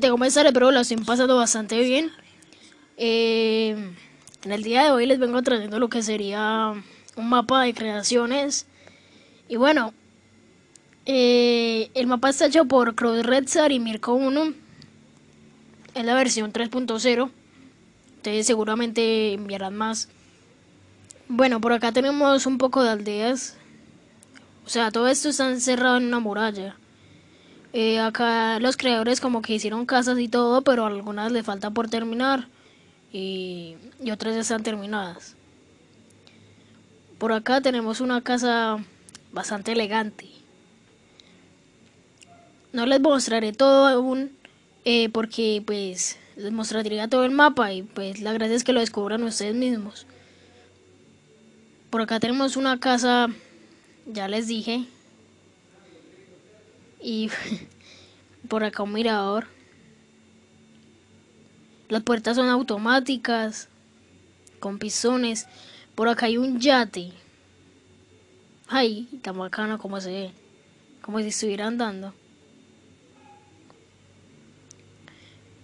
gente, ¿cómo pero Espero lo estén pasando bastante bien. Eh, en el día de hoy les vengo trayendo lo que sería un mapa de creaciones. Y bueno, eh, el mapa está hecho por Cross y Mirko 1. Es la versión 3.0. Ustedes seguramente enviarán más. Bueno, por acá tenemos un poco de aldeas. O sea, todo esto está encerrado en una muralla. Eh, acá los creadores como que hicieron casas y todo, pero algunas le falta por terminar y, y otras ya están terminadas. Por acá tenemos una casa bastante elegante. No les mostraré todo aún eh, porque pues les mostraría todo el mapa y pues la gracia es que lo descubran ustedes mismos. Por acá tenemos una casa, ya les dije, y por acá un mirador. Las puertas son automáticas, con pisones. Por acá hay un yate. Ay, tan bacano como se ve. Como si estuviera andando.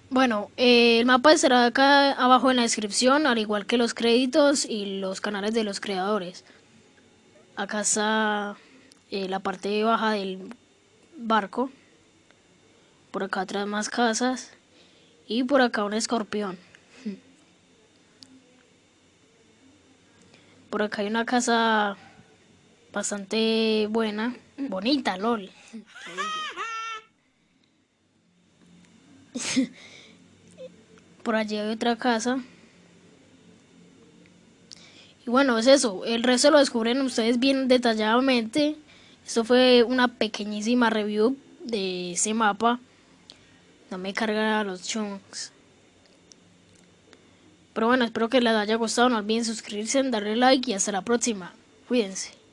Bueno, eh, el mapa estará acá abajo en la descripción, al igual que los créditos y los canales de los creadores. Acá está eh, la parte baja del barco. Por acá atrás más casas. Y por acá un escorpión. Por acá hay una casa bastante buena. Bonita, LOL. Por allí hay otra casa. Y bueno, es eso. El resto lo descubren ustedes bien detalladamente. Esto fue una pequeñísima review de ese mapa. No me cargan los chunks. Pero bueno, espero que les haya gustado. No olviden suscribirse, darle like y hasta la próxima. Cuídense.